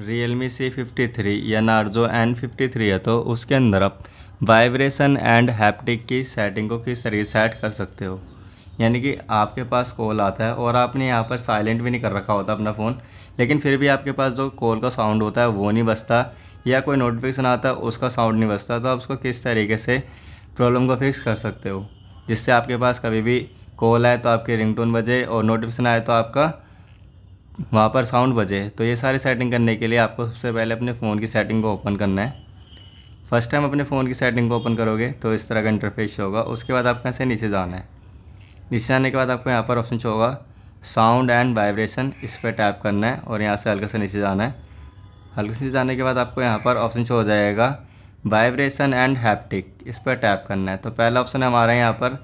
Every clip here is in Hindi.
real Realme C fifty three या नार्जो एन फिफ्टी थ्री है तो उसके अंदर आप वाइब्रेशन एंड हैप्टिक की सेटिंग को किस तरीके सेट कर सकते हो यानी कि आपके पास कॉल आता है और आपने यहाँ पर साइलेंट भी नहीं कर रखा होता अपना फ़ोन लेकिन फिर भी आपके पास जो कॉल का साउंड होता है वो नहीं बसता या कोई नोटिफिकेशन आता है उसका साउंड नहीं बसता तो आप उसको किस तरीके से प्रॉब्लम को फिक्स कर सकते हो जिससे आपके पास कभी भी कॉल आए तो आपके रिंगटोन बजे और नोटिफिकेशन आए तो आपका वहाँ पर साउंड बजे तो ये सारी सेटिंग करने के लिए आपको सबसे पहले अपने फ़ोन की सेटिंग को ओपन करना है फर्स्ट टाइम अपने फ़ोन की सेटिंग को ओपन करोगे तो इस तरह का इंटरफेस होगा उसके बाद आपको यहाँ से नीचे जाना है नीचे आने के बाद आपको यहाँ पर ऑप्शन शो होगा साउंड एंड वाइब्रेशन इस पर टैप करना है और यहाँ से हल्का सा नीचे जाना है हल्का से जाने के बाद आपको यहाँ पर ऑप्शन शो हो जाएगा वाइब्रेशन एंड हैप्टिक इस पर टैप करना है तो पहला ऑप्शन है हमारा यहाँ पर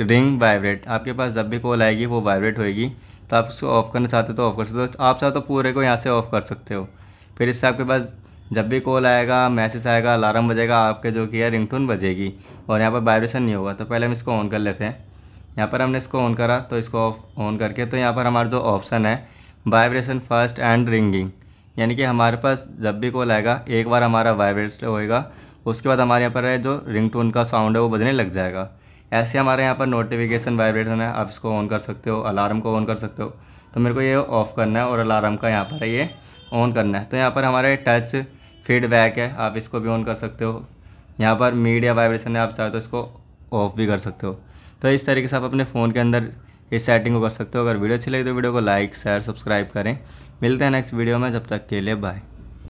रिंग वाइब्रेट आपके पास जब भी कॉल आएगी वो वाइब्रेट होएगी तो आप उसको ऑफ़ करना चाहते हो तो ऑफ़ कर सकते हो आप चाहते तो पूरे को यहाँ से ऑफ़ कर सकते हो फिर इससे आपके पास जब भी कॉल आएगा मैसेज आएगा अलार्म बजेगा आपके जो कि है रिंगटोन बजेगी और यहाँ पर वाइब्रेशन नहीं होगा तो पहले हम इसको ऑन कर लेते हैं यहाँ पर हमने इसको ऑन करा तो इसको ऑफ ऑन करके तो यहाँ पर हमारा जो ऑप्शन है वाइब्रेशन फर्स्ट एंड रिंगिंग यानी कि हमारे पास जब भी कॉल आएगा एक बार हमारा वाइब्रेट होएगा उसके बाद हमारे यहाँ पर जो जो रिंगटोन का साउंड है वो बजने लग जाएगा ऐसे हमारे यहाँ पर नोटिफिकेशन वाइब्रेशन है आप इसको ऑन कर सकते हो अलार्म को ऑन कर सकते हो तो मेरे को ये ऑफ़ करना है और अलार्म का यहाँ पर ये ऑन करना है तो यहाँ पर हमारे टच फीडबैक है आप इसको भी ऑन कर सकते हो यहाँ पर मीडिया वाइब्रेशन है आप चाहे तो इसको ऑफ भी कर सकते हो तो इस तरीके से आप अपने फ़ोन के अंदर इस सेटिंग को कर सकते हो अगर वीडियो अच्छी लगी तो वीडियो को लाइक शेयर सब्सक्राइब करें मिलते हैं नेक्स्ट वीडियो में जब तक के लिए बाय